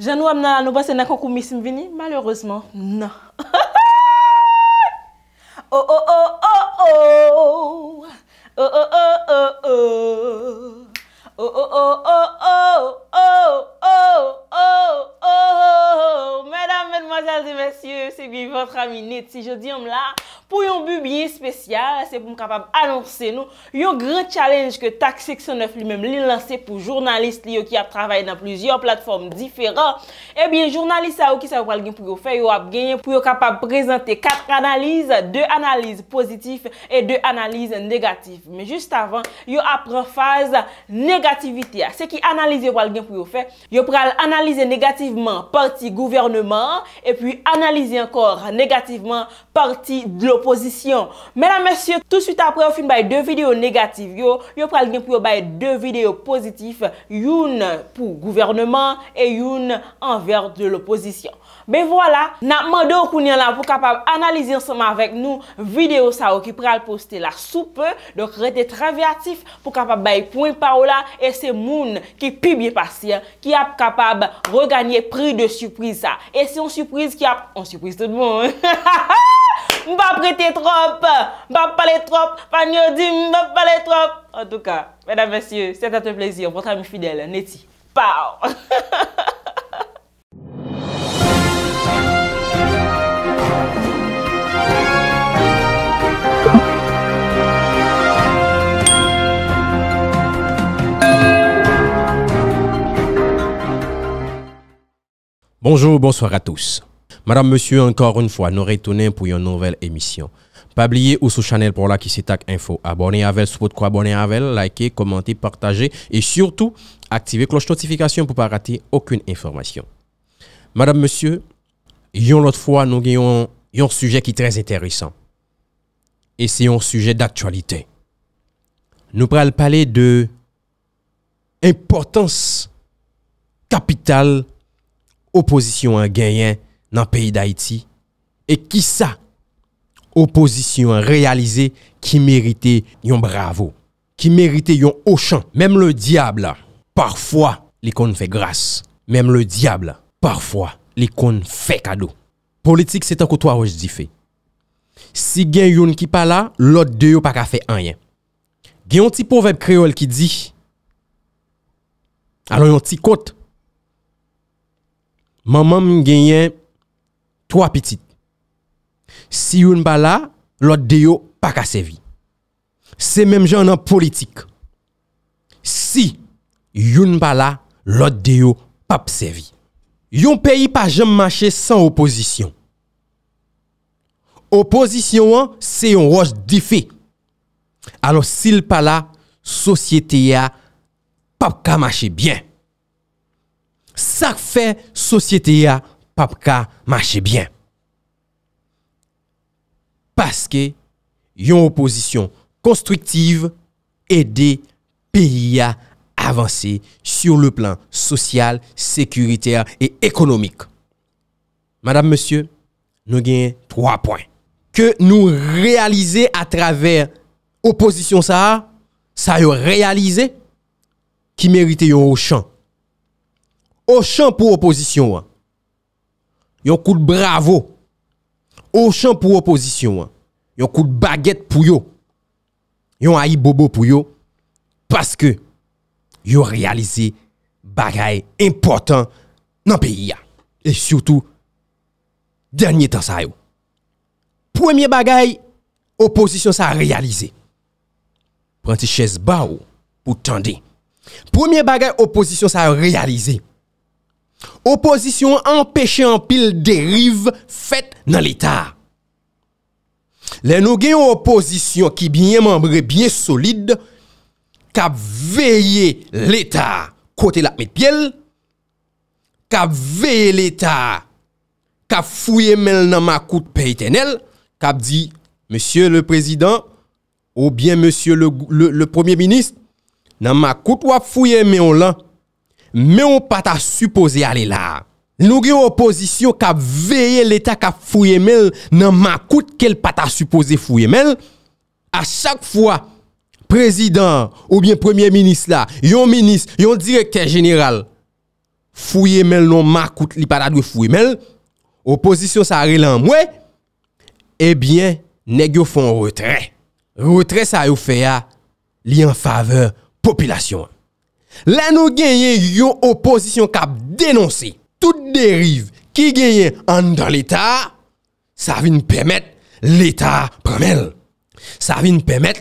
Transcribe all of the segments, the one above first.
Jean ou na qu'on miss malheureusement non. oh oh oh oh oh oh oh oh oh oh oh oh oh oh, oh. Ho, oh, oh, ho, oh, ho, ho, ho, ho, ho, ho, ho, ho, ho, ho, ho, ho, ho, ho. Mèdame, mèdmozal, dè mèsyè, sè bi vòt aminèd. Sè jò diòm la, pou yon bubiyè spèsyal, sè pou m kapab anonse nou. Yon gre challenge ke tak seksyon ouf lè mèm lè lance pou jounalist lè yon ki ap travay nan plüzyon platform difèran. E bi jounalist a ou ki sa ap walgèn pou yon fè yon ap gen, pou yon kapab prezante katre analize, dè analize pozitif e dè analize negatif. Mè joust avan, yon ap pran faz negativity. Yo pral analize negativeman parti gouvernement E puis analize ankor negativeman parti de l'opposition Mè nan mè sè, tout süt apre yo fin baye de videyo negatif yo Yo pral gen pou yo baye de videyo pozitif Youn pou gouvernement E youn anver de l'opposition Ben vwala, napman do kounyen la pou kapab analize anseman vek nou video sa ou ki pre al poste la soupe. Donk rete traviatif pou kapab baye pou yon pa ou la. E se moun ki pi biye pasi, ki ap kapab reganye pri de surprise sa. E se yon surprise ki ap, yon surprise tout moun. Mbap rete trop, mbap pale trop, panyo di mbap pale trop. En tou ka, mwenam monsye, se taten plezion, potra mi fidel, neti. Bonjour, bonsoir à tous. Madame, monsieur, encore une fois, nous retournons pour une nouvelle émission. Pas oublier ou sous channel pour la qui s'étaque info. Abonnez à vous, abonnez quoi à vous, likez, commentez, partagez et surtout, activez cloche notification pour ne pas rater aucune information. Madame, monsieur, une l'autre fois, nous avons un sujet qui est très intéressant. Et c'est un sujet d'actualité. Nous allons parler de importance capitale Oposisyon yon genyen nan peyi da iti. E ki sa? Oposisyon yon realize ki merite yon bravo. Ki merite yon ochan. Mem le diable. Parfwa li kon fè grase. Mem le diable. Parfwa li kon fè kado. Politik se tan kotoa waj di fe. Si gen yon ki pala, lot de yon pa ka fè anyen. Gen yon ti poveb kreol ki di. Alon yon ti kote. Manman mwen genyen 3 pitit. Si yon bala, lot deyo pa ka sevi. Se menm jen nan politik. Si yon bala, lot deyo pa pa sevi. Yon peyi pa jen manche san oposisyon. Oposisyon an, se yon wos di fe. Ano sil pala, sosyete ya pa pa ka manche bien. sa fè sosyete ya papka mache byen. Paske yon oposisyon konstriktiv e de peyi ya avansi sur le plan sosyal, sekuriter e ekonomik. Madame, Monsieur, nou gen 3 poin. Ke nou realize a traver oposisyon sa, sa yo realize ki merite yo chan O chan pou oposisyon an. Yon koul bravo. O chan pou oposisyon an. Yon koul baget pou yo. Yon a yi bobo pou yo. Paske yo realize bagay important nan peyi ya. E syoutou denye tan sa yo. Premier bagay oposisyon sa realize. Prense chez ba ou tande. Premier bagay oposisyon sa realize. Oposisyon empèche anpil derive fèt nan l'Etat. Len nou gen oposisyon ki binye membre binye solide, kap veye l'Etat kote la mèdpiel, kap veye l'Etat, kap fuyemel nan makout peytenel, kap di, Monsieur le Prezident, ou bien Monsieur le Premier Ministre, nan makout wap fuyemel anpil, Mè ou pata suppose ale la, nou gen oposisyon ka veye l'Etat ka fuyemel nan makout ke l'pata suppose fuyemel, a chak fwa prezident ou bien premier minis la, yon minis, yon direkter general, fuyemel nan makout li pata dwe fuyemel, oposisyon sa rele an mwen, e eh bien ne gen foun retre. Retre sa yon feya li an faveur populasyon an. La nou genye yo oposisyon kap denonsi, tout derive ki genye an dan l'Etat, sa vin pemet l'Etat pramel. Sa vin pemet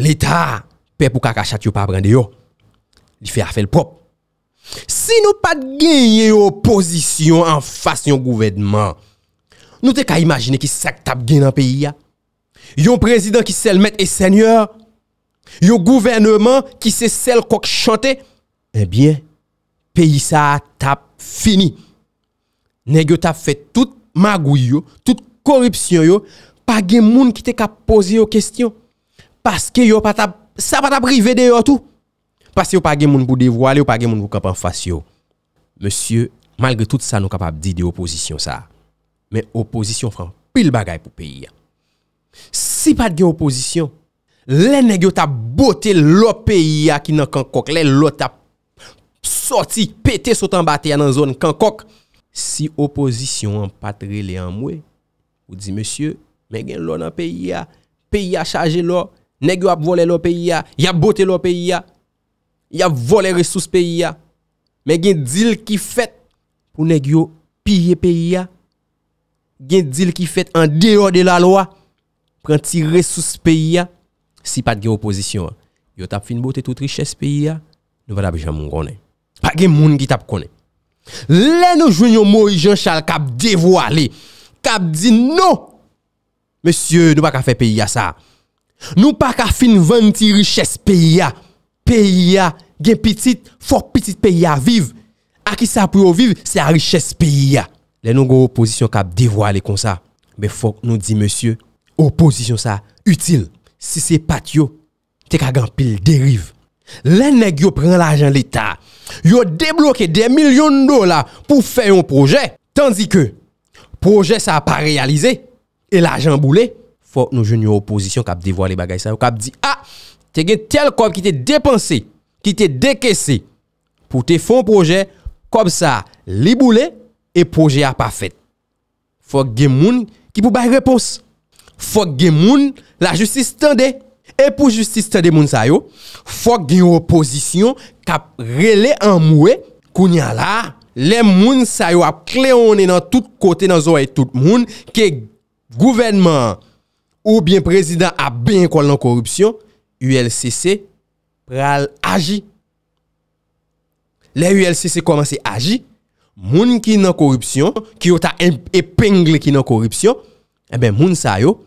l'Etat pe pou kakachat yo pa brande yo. Di fe a fel prop. Si nou pat genye yo oposisyon an fasyon gouvenman, nou te ka imagine ki sak tap gen an peyi ya. Yon prezident ki sel met e sènyor, yon gouvenman ki se sel kok chante, Ebyen, eh peyi sa tap fini. Negyo tap fet tout magou yo, tout koripsyon yo, pa gen moun ki te kap pose yo kestyon. Paske yo pa tap, sa pa tap rivede yo tout. Paske yo pa gen moun pou devwale, yo pa gen moun pou kapan fasyo. Monsye, malge tout sa nou kapap di de oposisyon sa, men oposisyon fran pil bagay pou peyi ya. Si pat gen oposisyon, le negyo tap bote lo peyi ya ki nan kankok, le lo tap. Soti, pete sotan bate ya nan zon kankok. Si opozisyon an patre le an mwe, ou di monsye, men gen lò nan peyi ya, peyi ya chaje lò, negyo ap vole lò peyi ya, ya bote lò peyi ya, ya vole resous peyi ya, men gen dil ki fet, pou negyo pije peyi ya, gen dil ki fet an deyo de la lò, pou an ti resous peyi ya, si pat gen opozisyon an, yo tap fin bote tout riches peyi ya, nou vada bejan moun roney. A gen moun ki tap konen. Le nou jwen yon mori janshal kap devwa li. Kap di nou. Monsye nou pa ka fe peya sa. Nou pa ka fin vanti riches peya. Peya gen pitit. Fok pitit peya viv. A ki sa pou yo viv se a riches peya. Le nou go oposisyon kap devwa li kon sa. Be fok nou di monsye oposisyon sa. Util. Si se pat yo te ka gen pil deriv. Lenèk yo pren l'ajan l'Etat, yo deblokè de milyon dola pou fè yon projè. Tandikè, projè sa pa realize, e l'ajan boule. Fòk nou jen yo oposisyon kap devwa li bagay sa yo, kap di, a, ah, te gen tel kom ki te depanse, ki te dekesse, pou te fon projè, kom sa li boule, e projè a pa fèt. Fòk gen moun ki pou bay repos. Fòk gen moun la justice tende. E pou justiste de moun sayo, fok gen yo oposisyon kap rele an moue. Kou nyan la, le moun sayo ap kleone nan tout kote nan zo e tout moun, ke gouvenman ou bien prezident ap ben kon nan korupsyon, ULCC pral aji. Le ULCC komanse aji, moun ki nan korupsyon, ki yo ta epengle ki nan korupsyon, e ben moun sayo,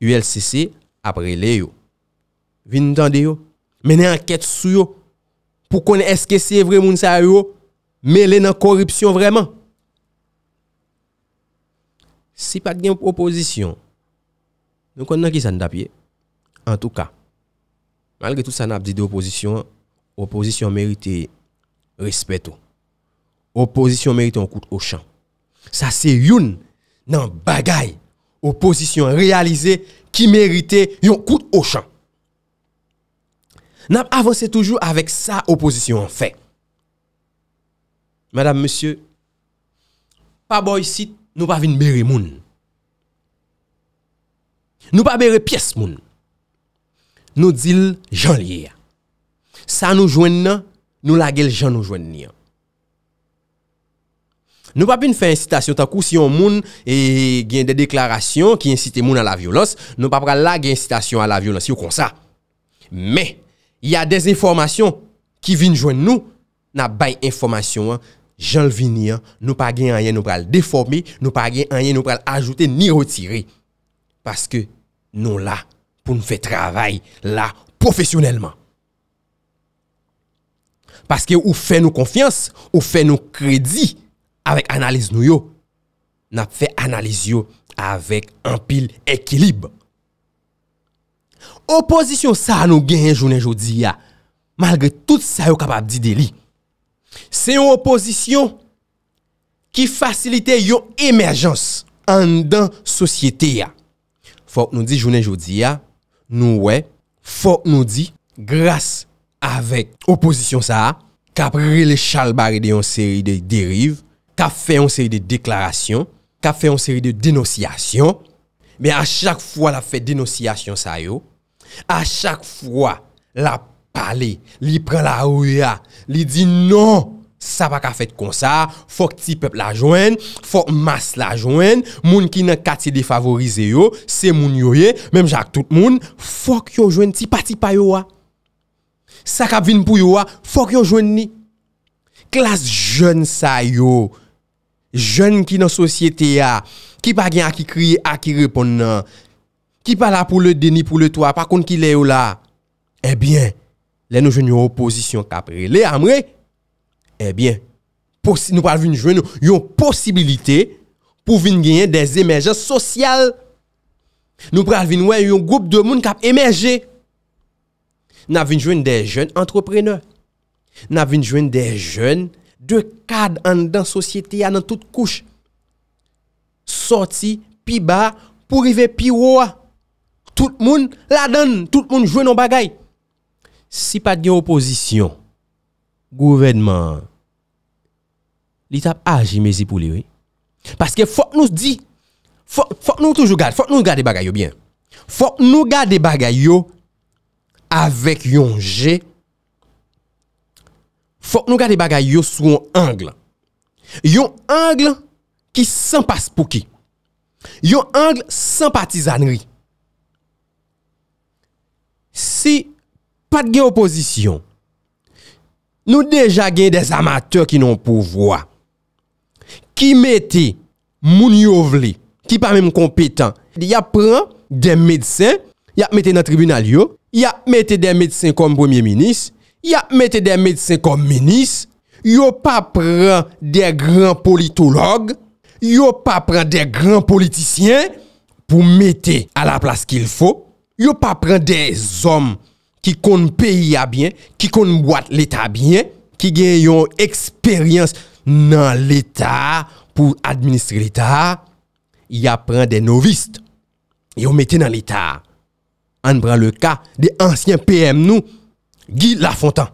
ULCC ap rele yo. Vin ntande yo, menen anket sou yo, pou kon eske se vre moun sa yo, mele nan koripsyon vreman. Si pat gen oposisyon, nou kon nan ki san dapye, en tou ka, malge tout san ap di de oposisyon, oposisyon merite respeto. Oposisyon merite yon kout o chan. Sa se yon nan bagay, oposisyon realize ki merite yon kout o chan. N ap avanse toujou avèk sa oposisyon fè. Madame, monsieur, pa boy sit nou pa vin beri moun. Nou pa beri piyes moun. Nou dil jan liye. Sa nou jwen nan, nou la gel jan nou jwen niyan. Nou pa bin fè incitasyon takou si yon moun e gen de deklarasyon ki incite moun a la violons, nou pa pral la gen incitasyon a la violons. Yon kon sa. Mè, Ya des informasyon ki vin jwen nou, na bay informasyon an, jan l vini an, nou pa gen an yen nou pral deformi, nou pa gen an yen nou pral ajoute ni rotiri. Paske nou la pou nou fe travay la profesyonelman. Paske ou fe nou konfians, ou fe nou kredi avèk analiz nou yo, na fe analiz yo avèk an pil ekilibre. Oposisyon sa a nou gen yon jounen joudi ya Malgre tout sa yo kapap di deli Se yon oposisyon Ki fasilite yon emerjans An dan sosyete ya Fok nou di jounen joudi ya Nou we Fok nou di Gras avek oposisyon sa a Kapre le chal bari de yon seri de deriv Kap fe yon seri de deklarasyon Kap fe yon seri de denosyasyon Me a chak fwa la fe denosyasyon sa yo A chak fwa, la pale, li pre la ouya, li di non, sa pa ka fet kon sa, fok ti pep la jwen, fok mas la jwen, moun ki nan kati defavorize yo, se moun yo ye, menm jak tout moun, fok yo jwen ti pati pa yo wa. Sa ka vin pou yo wa, fok yo jwen ni. Klas jen sa yo, jen ki nan sosyete ya, ki pa gen a ki kriye a ki repon nan. Ki pala pou le deni, pou le toa, pa koun ki le ou la. Ebyen, eh le nou jwen yon oposisyon kap rele amre. Ebyen, eh nou pral vin jwen yon posibilite pou vin genyen de zemerje sosyal. Nou pral vin wè yon goup de moun kap emerje. Na vin jwen de jwen entreprener. Na vin jwen de jwen de kad an dan sosyete ya nan tout kouch. Soti pi ba pou rive pi wowa. Tout moun ladan, tout moun jwe non bagay. Si pat gen oposisyon, gouvenman, li tap aji mezi pou li we. Paske fok nou di, fok nou toujou gade, fok nou gade bagay yo bien. Fok nou gade bagay yo avek yon je, fok nou gade bagay yo sou yon angle. Yon angle ki san pas pou ki. Yon angle san patizanri. Si pat gen oposisyon, nou deja gen des amateur ki nou pou vwa. Ki mette moun yo vle, ki pa men m kompetan, ya pran den medsen, ya mette nan tribunal yo, ya mette den medsen kom premier minis, ya mette den medsen kom minis, yo pa pran den gran politolog, yo pa pran den gran politisyen pou mette a la plas ki l fo. Yo pa pren de zom ki konn peyi a bien, ki konn boat l'Etat a bien, ki gen yon eksperyans nan l'Etat pou administre l'Etat, ya pren de novist. Yo mette nan l'Etat. An bran le ka de ansyen PM nou, Guy Lafontan.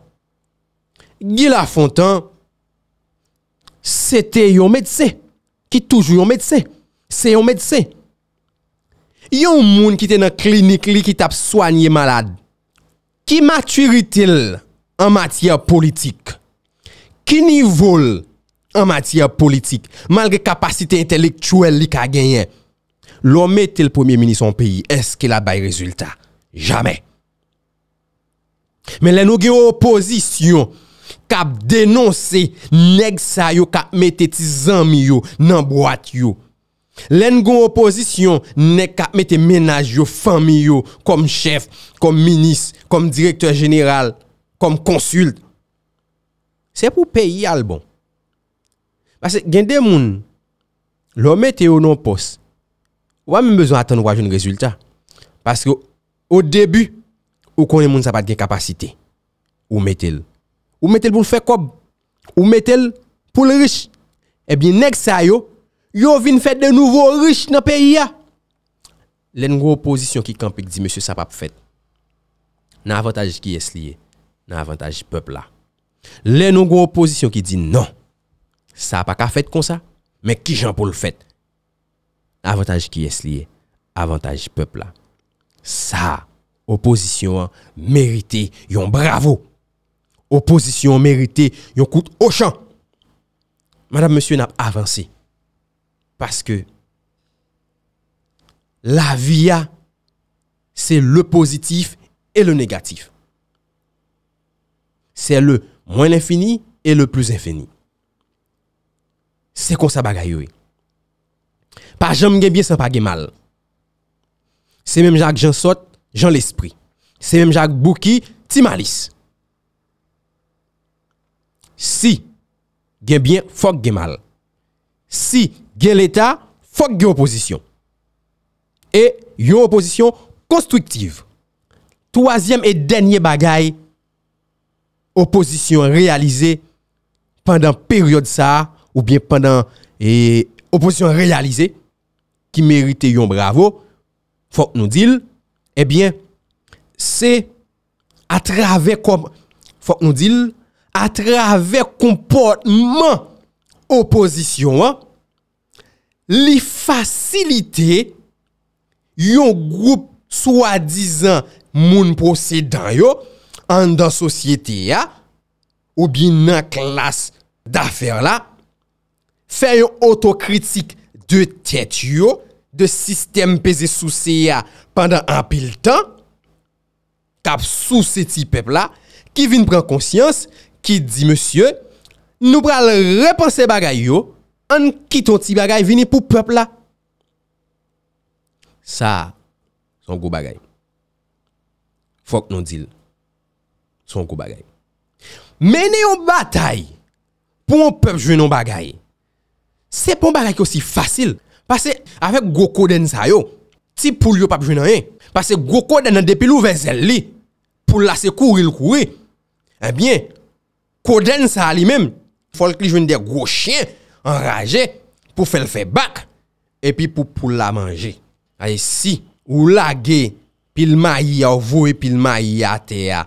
Guy Lafontan, sete yon medse, ki toujou yon medse. Se yon medse. Yon moun ki te nan klinik li ki tap soanyi malad, ki maturi tel an matiyer politik? Ki ni vol an matiyer politik? Malge kapasite entelektuel li ka genyen, lo metel premier mini son peyi, eske la baye rezultat? Jamen! Men lè nou geyo opozisyon kap denonse negsa yo kap meteti zami yo nan boat yo. Len goun oposisyon ne ka mette menaj yo, fami yo, kom chef, kom minis, kom direktor general, kom konsul. Se pou pe yal bon. Pase gen de moun, lò mette yo nan pos, wame bezon atan wajoun rezultat. Pase yo, ou debi, ou konye moun sa pat gen kapasite. Ou mette l. Ou mette l pou l fe kob. Ou mette l pou l rich. Ebi, eh nek sa yo, ou mette l pou l rich. Yo vin fèt de nouvo rish nan peyi ya. Len nougo opozisyon ki kampik di, Monsie sa pa pou fèt. Nan avantaj ki es liye, nan avantaj pepl la. Len nougo opozisyon ki di, Non, sa pa ka fèt kon sa, men ki jan pou l fèt. Avantaj ki es liye, avantaj pepl la. Sa, opozisyon merite yon bravo. Opozisyon merite yon kout o chan. Monsie sa pa pou avansi. Paske la viya se le pozitif e le negatif. Se le mwen infini e le plus infini. Se kon sa bagayowe. Pa jom genbyen san pa gemal. Se menm jak jan sot, jan l'esprit. Se menm jak bouki, ti malis. Si genbyen, fok gemal. Si gemal. gen l'État, faut que opposition. Et yon opposition constructive. Troisième et dernier bagaille, opposition réalisée pendant période ça, ou bien pendant et, opposition réalisée, qui mérite yon bravo, faut que nous disions, eh bien, c'est à travers comme, faut nous à travers comportement opposition, hein, li fasilite yon group swadizan moun prosedan yo an dan sosyete ya ou bin nan klas dafer la, fe yon otokritik de tet yo de sistem peze sou se ya pandan an pil tan, tap sou se ti pep la ki vin pran konsyans ki di monsye nou pral repanse bagay yo An kiton ti bagay vini pou pöp la. Sa, son kou bagay. Fok nou dil. Son kou bagay. Mene yon batay, pou an pöp jwenon bagay, se pou bagay ki osi fasil. Pase, avek go koden sa yo, ti pou li yo pöp jwenon yon. Pase, go koden nan depil ou vezel li, pou lase kouri l kouri. Ebyen, eh koden sa li mem, folk li jwen de gwo chen, Anraje pou fèl fè bak. E pi pou pou la manje. Ay si ou lage pil mayi ya ou vowe pil mayi ya te ya.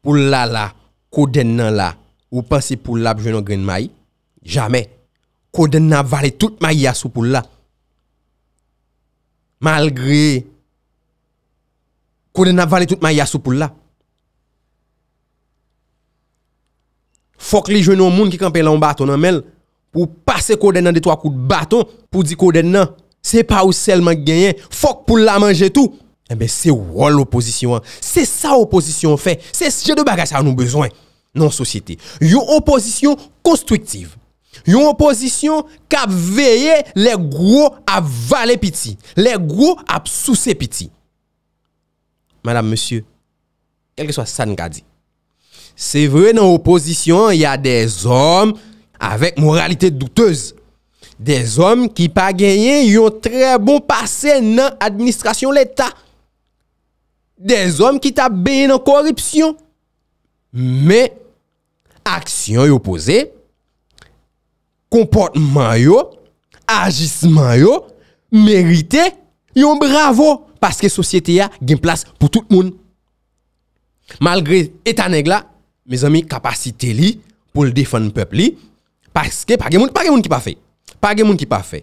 Pou la la kou den nan la. Ou pasi pou la pou jwennon gren mayi. Jamè. Kou den nan vale tout mayi ya sou pou la. Malgre. Kou den nan vale tout mayi ya sou pou la. Fok li jwennon moun ki kampe lombato nan menl. Pou pase koden nan de 3 kou de baton Pou di koden nan Se pa ou selman genyen Fok pou la manje tout Ebe eh se wol oposisyon Se sa oposisyon fe Se seje de bagaj anou bezwen Nan sosyete Yon oposisyon konstruktiv Yon oposisyon Ka veye le gro ap vale piti Le gro ap souse piti Madame, Monsieur Kelke so sa nka di Se vre nan oposisyon Ya de zom avèk moralité douteuse. Des omm ki pa genyen yon tre bon pase nan administrasyon l'Etat. Des omm ki ta benyen nan korripsyon. Mè, aksyon yon pose, komportman yon, ajisman yon, merite yon bravo. Paseke sosyete ya gen plas pou tout moun. Malgre etanèk la, mè zami kapasite li pou l'défonn pepli, Paske, pa gen moun ki pa fe. Pa gen moun ki pa fe.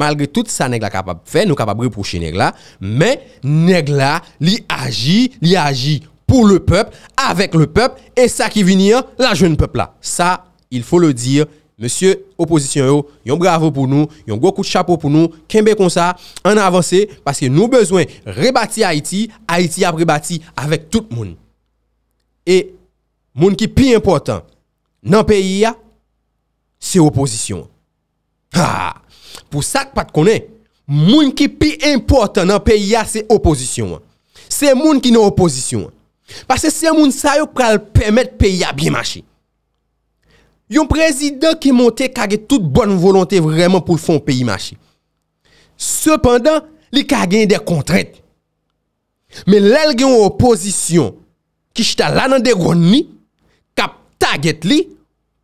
Malge tout sa negla kapab fe, nou kapab repouche negla. Men, negla li aji, li aji pou le pep, avek le pep, e sa ki vinia la joun pep la. Sa, il fò le dir, Monsie opposition yo, yon bravo pou nou, yon gwo kout chapo pou nou, kenbe kon sa, an avanse, paske nou bezwen rebati Haiti, Haiti ap rebati avek tout moun. E, moun ki pi important, nan peyi ya, Se oposisyon. Pou sak pat konen. Moun ki pi importan nan peyi ya se oposisyon. Se moun ki nan oposisyon. Pase se moun sayo pral permit peyi ya biy machi. Yon prezident ki monte kage tout bon volante vreman pou fon peyi machi. Sependan li kage yon de kontret. Men lel gen oposisyon. Ki jta lanan de gwen ni. Kap taget li.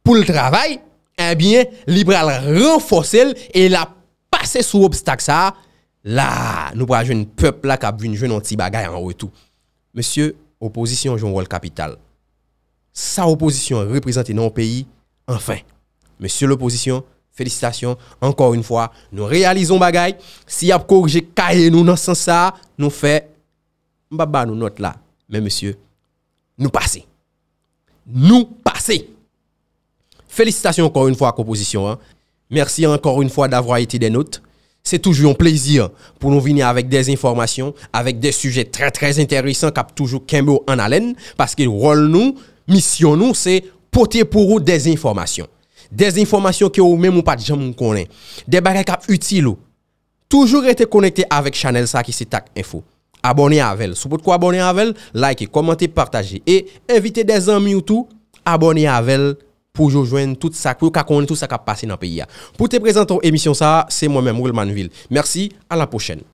Poul travay. Ebyen, eh liberal renfosel e la pase sou obstak sa. La, nou prajwen peplak ap vinjwen an ti bagay an wotou. Monsie, oposisyon jou an vol kapital. Sa oposisyon reprezenten an peyi an fin. Monsie l'oposisyon, felicitasyon, ankor un fwa nou realizon bagay. Si ap korje kaje nou nan san sa, nou fe mbaba nou not la. Men monsie, nou pase. Nou pase! Felicitasyon ankon yon fwa a kompozisyon an. Mersi ankon yon fwa d'avro a iti de not. Se toujou yon plezir pou nou vini avèk dezinformasyon. Avèk de suje trè trè interwisan kap toujou kembe ou an alèn. Paske rol nou, misyon nou se poti pou rou dezinformasyon. Dezinformasyon ki ou mè mou pati jan moun konen. Debagè kap util ou. Toujou rete konekte avèk chanel sa ki se tak info. Abonye avèl. Sou poti kwa abonye avèl, like, komante, partaje. E evite dezen mioutou, abonye avèl. pou jo jwen tout sak, pou yo kakoun tout sak ap pase nan peyi ya. Pou te prezent ton emisyon sa, se mwen men Moulmanville. Mersi, a la pochen.